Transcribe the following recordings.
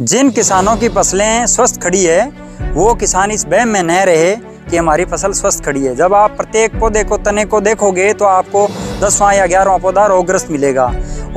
जिन किसानों की फसलें स्वस्थ खड़ी है वो किसान इस बह में न रहे कि हमारी फसल स्वस्थ खड़ी है जब आप प्रत्येक पौधे को तने को देखोगे तो आपको दसवां या ग्यारहवां पौधा रोगग्रस्त मिलेगा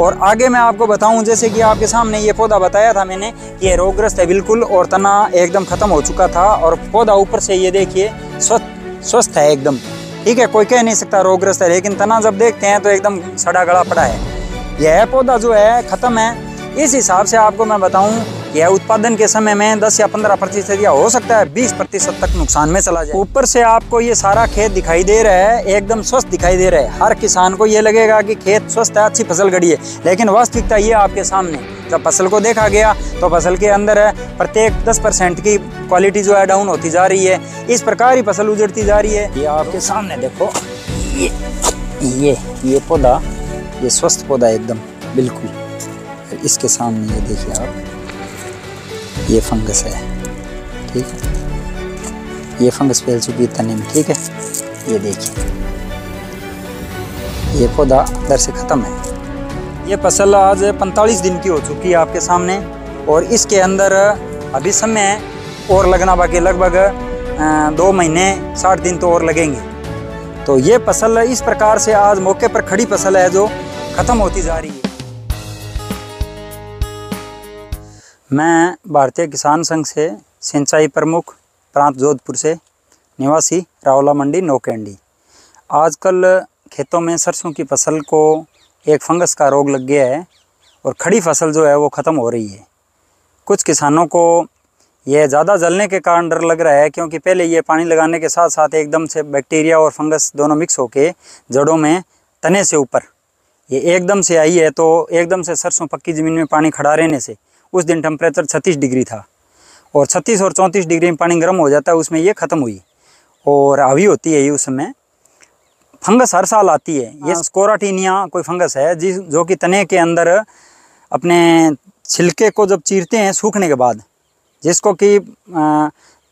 और आगे मैं आपको बताऊं जैसे कि आपके सामने ये पौधा बताया था मैंने कि ये रोगग्रस्त है बिल्कुल और तना एकदम ख़त्म हो चुका था और पौधा ऊपर से ये देखिए स्वस्थ स्वस्थ है एकदम ठीक है कोई कह नहीं सकता रोगग्रस्त है लेकिन तना जब देखते हैं तो एकदम सड़ा गड़ा पड़ा है यह पौधा जो है ख़त्म है इस हिसाब से आपको मैं बताऊँ यह उत्पादन के समय में 10 या 15 प्रतिशत या हो सकता है 20 प्रतिशत तक नुकसान में चला जाए ऊपर से आपको ये सारा खेत दिखाई दे रहा है एकदम स्वस्थ दिखाई दे रहा है हर किसान को ये लगेगा कि खेत स्वस्थ है अच्छी फसल गड़ी है लेकिन वास्तविकता ये आपके सामने जब फसल को देखा गया तो फसल के अंदर प्रत्येक 10 परसेंट की क्वालिटी जो है डाउन होती जा रही है इस प्रकार ही फसल उजड़ती जा रही है ये आपके सामने देखो ये ये ये पौधा ये स्वस्थ पौधा एकदम बिल्कुल इसके सामने ये देखिए आप ये फंगस है ठीक है ये फंगस फैल चुकी है तने में ठीक है ये देखिए ये पौधा अंदर से ख़त्म है ये फसल आज 45 दिन की हो चुकी है आपके सामने और इसके अंदर अभी समय और लगना बाकी लगभग दो महीने साठ दिन तो और लगेंगे तो ये फसल इस प्रकार से आज मौके पर खड़ी फसल है जो ख़त्म होती जा रही है मैं भारतीय किसान संघ से सिंचाई प्रमुख प्रांत जोधपुर से निवासी रावला मंडी नोकेंडी आजकल खेतों में सरसों की फसल को एक फंगस का रोग लग गया है और खड़ी फसल जो है वो ख़त्म हो रही है कुछ किसानों को यह ज़्यादा जलने के कारण डर लग रहा है क्योंकि पहले ये पानी लगाने के साथ साथ एकदम से बैक्टीरिया और फंगस दोनों मिक्स होके जड़ों में तने से ऊपर ये एकदम से आई है तो एकदम से सरसों पक्की ज़मीन में पानी खड़ा रहने से उस दिन टेम्परेचर छत्तीस डिग्री था और छत्तीस और चौंतीस डिग्री में पानी गर्म हो जाता है उसमें ये ख़त्म हुई और अभी होती है ये उस समय फंगस हर साल आती है ये स्कोराटीनिया हाँ। कोई फंगस है जिस जो कि तने के अंदर अपने छिलके को जब चीरते हैं सूखने के बाद जिसको कि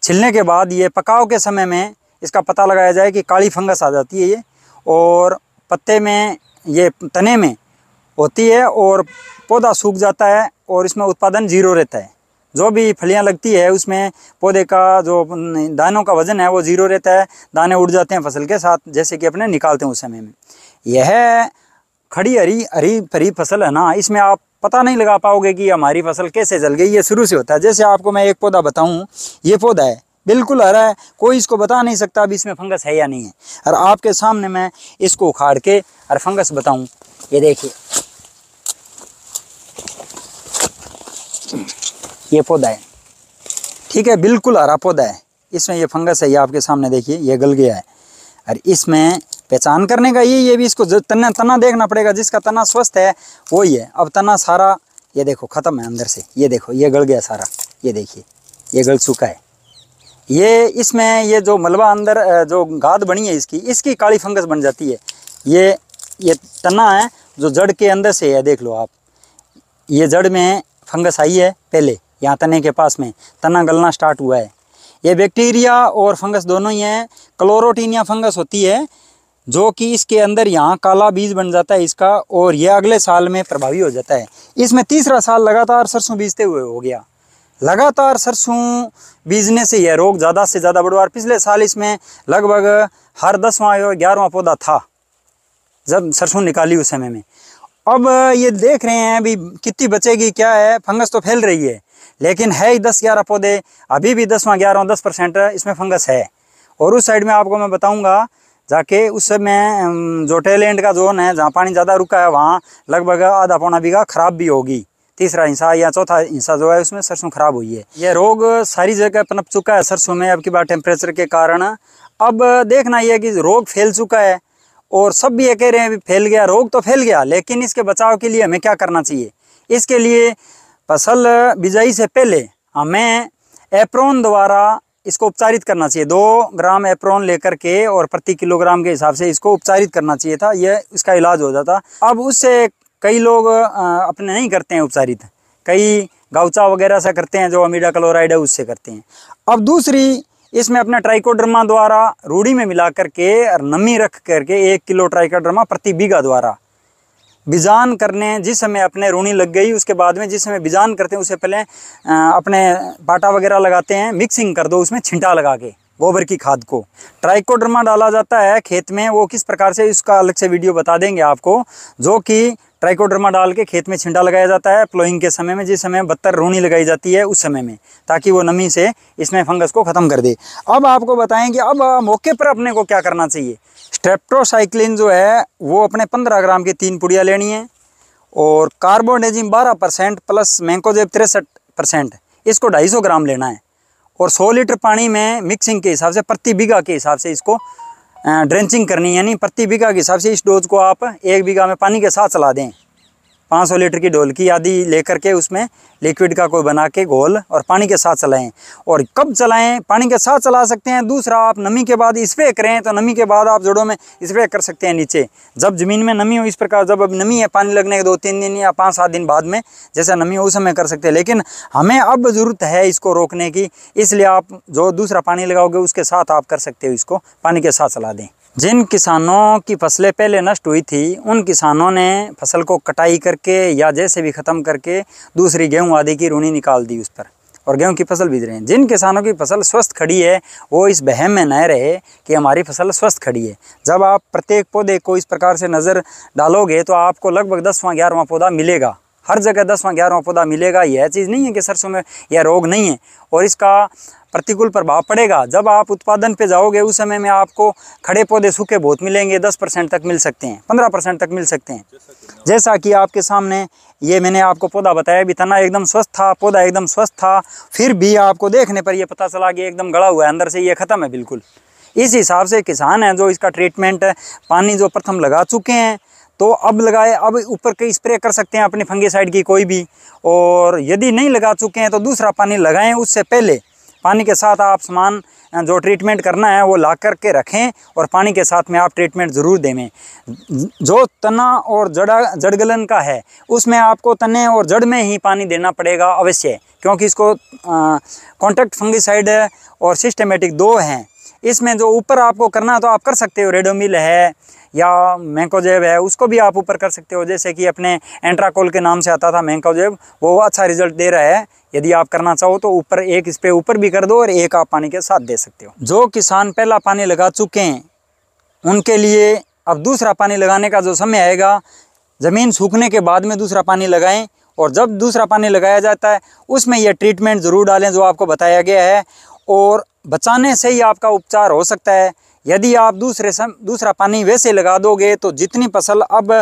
छिलने के बाद ये पकाव के समय में इसका पता लगाया जाए कि काली फंगस आ जाती है ये और पत्ते में ये तने में होती है और पौधा सूख जाता है और इसमें उत्पादन जीरो रहता है जो भी फलियां लगती है उसमें पौधे का जो दानों का वजन है वो जीरो रहता है दाने उड़ जाते हैं फसल के साथ जैसे कि अपने निकालते हैं उस समय में यह खड़ी हरी हरी भरी फसल है ना इसमें आप पता नहीं लगा पाओगे कि हमारी फसल कैसे जल गई ये शुरू से होता है जैसे आपको मैं एक पौधा बताऊं ये पौधा है बिल्कुल हरा है कोई इसको बता नहीं सकता अभी इसमें फंगस है या नहीं है और आपके सामने मैं इसको उखाड़ के और फंगस बताऊं ये देखिए ये पौधा है ठीक है बिल्कुल हरा पौधा है इसमें ये फंगस है ये आपके सामने देखिए ये गल गया है और इसमें पहचान करने का ये ये भी इसको तना तना देखना पड़ेगा जिसका तना स्वस्थ है वही है अब तना सारा ये देखो ख़त्म है अंदर से ये देखो ये गल गया सारा ये देखिए ये गल चुका है ये इसमें ये जो मलबा अंदर जो गाद बनी है इसकी इसकी काली फंगस बन जाती है ये ये तना है जो जड़ के अंदर से है देख लो आप ये जड़ में फंगस आई है पहले यहाँ तने के पास में तना गलना स्टार्ट हुआ है ये बैक्टीरिया और फंगस दोनों ही हैं क्लोरोटीनिया फंगस होती है जो कि इसके अंदर यहाँ काला बीज बन जाता है इसका और यह अगले साल में प्रभावी हो जाता है इसमें तीसरा साल लगातार सरसों बीजते हुए हो गया लगातार सरसों बीजने से यह रोग ज़्यादा से ज़्यादा बढ़ो और पिछले साल इसमें लगभग हर दसवां या ग्यारहवा पौधा था जब सरसों निकाली उस समय में अब ये देख रहे हैं अभी कितनी बचेगी क्या है फंगस तो फैल रही है लेकिन है ही दस ग्यारह पौधे अभी भी दसवां ग्यारह दस परसेंट इसमें फंगस है और उस साइड में आपको मैं बताऊंगा जाके उस समय जो टेलैंड का जोन है जहाँ पानी ज़्यादा रुका है वहाँ लगभग आधा पौना बीघा खराब भी होगी तीसरा हिंसा या चौथा हिंसा जो है उसमें सरसों खराब हुई है यह रोग सारी जगह पनप चुका है सरसों में अब की बार टेम्परेचर के कारण अब देखना यह कि रोग फैल चुका है और सब भी ये कह रहे हैं फैल गया रोग तो फैल गया लेकिन इसके बचाव के लिए हमें क्या करना चाहिए इसके लिए फसल बिजाई से पहले हमें एप्रोन द्वारा इसको उपचारित करना चाहिए दो ग्राम एप्रोन लेकर के और प्रति किलोग्राम के हिसाब से इसको उपचारित करना चाहिए था यह इसका इलाज हो जाता अब उससे कई लोग अपने नहीं करते हैं उपचारित कई गाउचा वगैरह से करते हैं जो अमीडा क्लोराइड है उससे करते हैं अब दूसरी इसमें अपना ट्राइकोड्रमा द्वारा रूढ़ी में मिला करके और नमी रख करके एक किलो ट्राइकोड्रमा प्रति बीघा द्वारा बिजान करने जिस समय अपने रूणी लग गई उसके बाद में जिस समय बिजान करते हैं उससे पहले अपने बाटा वगैरह लगाते हैं मिक्सिंग कर दो उसमें छिंटा लगा के गोबर की खाद को ट्राइकोड्रमा डाला जाता है खेत में वो किस प्रकार से इसका अलग से वीडियो बता देंगे आपको जो कि ट्राइकोड्रमा डाल के खेत में छिंडा लगाया जाता है प्लोइंग के समय में जिस समय बत्तर रोनी लगाई जाती है उस समय में ताकि वो नमी से इसमें फंगस को ख़त्म कर दे अब आपको बताएं कि अब मौके पर अपने को क्या करना चाहिए स्ट्रेप्टोसाइक्लिन जो है वो अपने पंद्रह ग्राम की तीन पुड़िया लेनी है और कार्बोडेजिम बारह परसेंट प्लस मैंकोजेब तिरसठ परसेंट इसको ढाई सौ ग्राम लेना है और 100 लीटर पानी में मिक्सिंग के हिसाब से प्रति बीघा के हिसाब से इसको ड्रेंचिंग करनी यानी प्रति बीघा के हिसाब से इस डोज को आप एक बीघा में पानी के साथ चला दें 500 लीटर की ढोलकी आदि लेकर के उसमें लिक्विड का कोई बना के घोल और पानी के साथ चलाएं और कब चलाएं पानी के साथ चला सकते हैं दूसरा आप नमी के बाद स्प्रे करें तो नमी के बाद आप जड़ों में स्प्रे कर सकते हैं नीचे जब ज़मीन में नमी हो इस प्रकार जब अब नमी है पानी लगने के दो तीन दिन या पाँच सात दिन बाद में जैसा नमी हो उस समय कर सकते हैं लेकिन हमें अब ज़रूरत है इसको रोकने की इसलिए आप जो दूसरा पानी लगाओगे उसके साथ आप कर सकते हो इसको पानी के साथ चला दें जिन किसानों की फसलें पहले नष्ट हुई थी उन किसानों ने फसल को कटाई करके या जैसे भी ख़त्म करके दूसरी गेहूं आदि की रूनी निकाल दी उस पर और गेहूं की फसल भीज रहे हैं जिन किसानों की फसल स्वस्थ खड़ी है वो इस बहम में न रहे कि हमारी फसल स्वस्थ खड़ी है जब आप प्रत्येक पौधे को इस प्रकार से नज़र डालोगे तो आपको लगभग दसवां ग्यारहवां पौधा मिलेगा हर जगह दसवां ग्यारहवां पौधा मिलेगा यह चीज़ नहीं है कि सरसों में यह रोग नहीं है और इसका प्रतिकूल प्रभाव पड़ेगा जब आप उत्पादन पे जाओगे उस समय में आपको खड़े पौधे सूखे बहुत मिलेंगे दस परसेंट तक मिल सकते हैं पंद्रह परसेंट तक मिल सकते हैं जैसा कि आपके सामने ये मैंने आपको पौधा बताया भी तना एकदम स्वस्थ था पौधा एकदम स्वस्थ था फिर भी आपको देखने पर यह पता चला कि एकदम गड़ा हुआ है अंदर से ये ख़त्म है बिल्कुल इस हिसाब से किसान हैं जो इसका ट्रीटमेंट पानी जो प्रथम लगा चुके हैं तो अब लगाए अब ऊपर के स्प्रे कर सकते हैं अपने फंगीसाइड की कोई भी और यदि नहीं लगा चुके हैं तो दूसरा पानी लगाएं उससे पहले पानी के साथ आप सामान जो ट्रीटमेंट करना है वो ला करके रखें और पानी के साथ में आप ट्रीटमेंट ज़रूर देवें जो तना और जड़ा जड़गलन का है उसमें आपको तने और जड़ में ही पानी देना पड़ेगा अवश्य क्योंकि इसको कॉन्टैक्ट फंगिसाइड और सिस्टमेटिक दो हैं इसमें जो ऊपर आपको करना है तो आप कर सकते हो रेडोमिल है या मैंकोजेब है उसको भी आप ऊपर कर सकते हो जैसे कि अपने एंट्राकोल के नाम से आता था मैंकोजेब वो अच्छा रिजल्ट दे रहा है यदि आप करना चाहो तो ऊपर एक इस पर ऊपर भी कर दो और एक आप पानी के साथ दे सकते हो जो किसान पहला पानी लगा चुके हैं उनके लिए अब दूसरा पानी लगाने का जो समय आएगा ज़मीन सूखने के बाद में दूसरा पानी लगाएं और जब दूसरा पानी लगाया जाता है उसमें यह ट्रीटमेंट ज़रूर डालें जो आपको बताया गया है और बचाने से ही आपका उपचार हो सकता है यदि आप दूसरे सम दूसरा पानी वैसे लगा दोगे तो जितनी फसल अब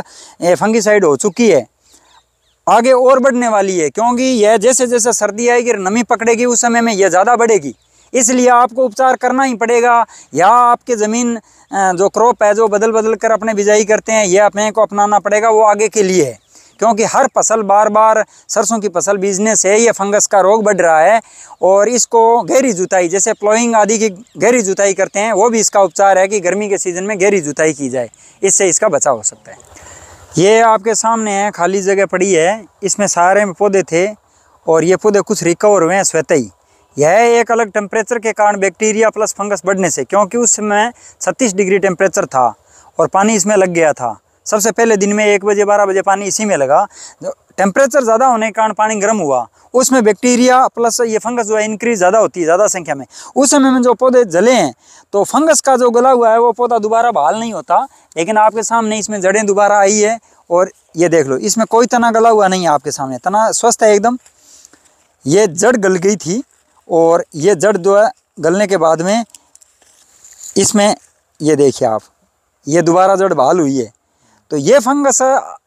फंगिसाइड हो चुकी है आगे और बढ़ने वाली है क्योंकि यह जैसे जैसे सर्दी आएगी नमी पकड़ेगी उस समय में यह ज़्यादा बढ़ेगी इसलिए आपको उपचार करना ही पड़ेगा या आपके ज़मीन जो क्रॉप है जो बदल बदल कर अपने बिजाई करते हैं यह अपने को अपनाना पड़ेगा वो आगे के लिए है क्योंकि हर फसल बार बार सरसों की फसल बीजने से ये फंगस का रोग बढ़ रहा है और इसको गहरी जुताई जैसे प्लोइंग आदि की गहरी जुताई करते हैं वो भी इसका उपचार है कि गर्मी के सीज़न में गहरी जुताई की जाए इससे इसका बचाव हो सकता है ये आपके सामने है खाली जगह पड़ी है इसमें सारे में पौधे थे और ये पौधे कुछ रिकवर हुए हैं ही यह एक अलग टेम्परेचर के कारण बैक्टीरिया प्लस फंगस बढ़ने से क्योंकि उस समय 36 डिग्री टेम्परेचर था और पानी इसमें लग गया था सबसे पहले दिन में एक बजे बारह बजे पानी इसी में लगा टेम्परेचर ज़्यादा होने के कारण पानी गर्म हुआ उसमें बैक्टीरिया प्लस ये फंगस जो है इंक्रीज ज़्यादा होती है ज़्यादा संख्या में उस समय में जो पौधे जले हैं तो फंगस का जो गला हुआ है वो पौधा दोबारा बहाल नहीं होता लेकिन आपके सामने इसमें जड़ें दोबारा आई है और ये देख लो इसमें कोई तना गला हुआ नहीं है आपके सामने तना स्वस्थ है एकदम ये जड़ गल गई थी और ये जड़ जो है गलने के बाद में इसमें ये देखिए आप ये दोबारा जड़ बहाल हुई है तो ये फंगस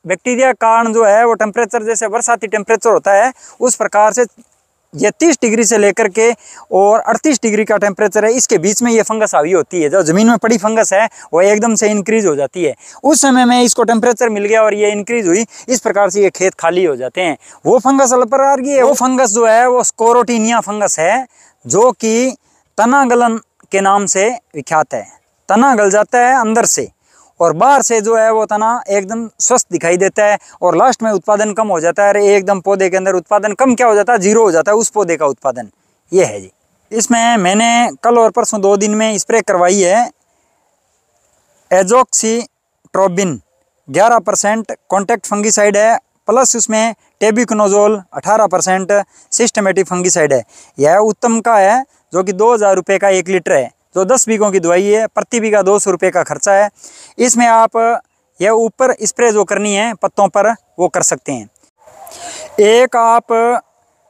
बैक्टीरिया कारण जो है वो टेम्परेचर जैसे बरसाती टेम्परेचर होता है उस प्रकार से ये तीस डिग्री से लेकर के और अड़तीस डिग्री का टेम्परेचर है इसके बीच में ये फंगस आवी होती है जो ज़मीन में पड़ी फंगस है वो एकदम से इंक्रीज हो जाती है उस समय में इसको टेम्परेचर मिल गया और ये इंक्रीज हुई इस प्रकार से ये खेत खाली हो जाते हैं वो फंगस अलग प्रकार की है वो फंगस जो है वो स्कोरोटीनिया फंगस है जो कि तना गलन के नाम से विख्यात है तना गल जाता है अंदर से और बाहर से जो है वो तना एकदम स्वस्थ दिखाई देता है और लास्ट में उत्पादन कम हो जाता है अरे एकदम पौधे के अंदर उत्पादन कम क्या हो जाता है जीरो हो जाता है उस पौधे का उत्पादन ये है जी इसमें मैंने कल और परसों दो दिन में स्प्रे करवाई है azoxystrobin 11 percent contact fungicide है प्लस उसमें टेबिकनोजोल 18 परसेंट सिस्टमेटिक फंगीसाइड है यह उत्तम का है जो कि दो हज़ार रुपये का एक लीटर है तो दस बीघों की दवाई है प्रति बीघा दो सौ रुपये का खर्चा है इसमें आप यह ऊपर स्प्रे जो करनी है पत्तों पर वो कर सकते हैं एक आप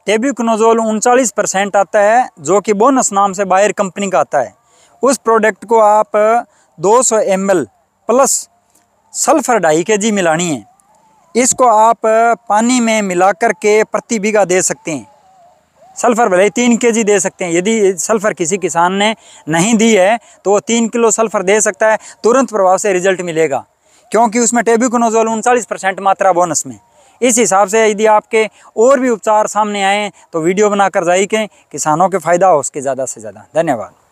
टेब्यूकनोजोल उनचालीस परसेंट आता है जो कि बोनस नाम से बायर कंपनी का आता है उस प्रोडक्ट को आप 200 सौ प्लस सल्फर ढाई के जी मिलानी है इसको आप पानी में मिलाकर के प्रति बीघा दे सकते हैं सल्फ़र भले ही तीन के जी दे सकते हैं यदि सल्फ़र किसी किसान ने नहीं दी है तो वो तीन किलो सल्फ़र दे सकता है तुरंत प्रभाव से रिजल्ट मिलेगा क्योंकि उसमें टेबिकोनोजोल उनचालीस परसेंट मात्रा बोनस में इस हिसाब से यदि आपके और भी उपचार सामने आएँ तो वीडियो बनाकर जाइए किसानों के फ़ायदा हो उसके ज़्यादा से ज़्यादा धन्यवाद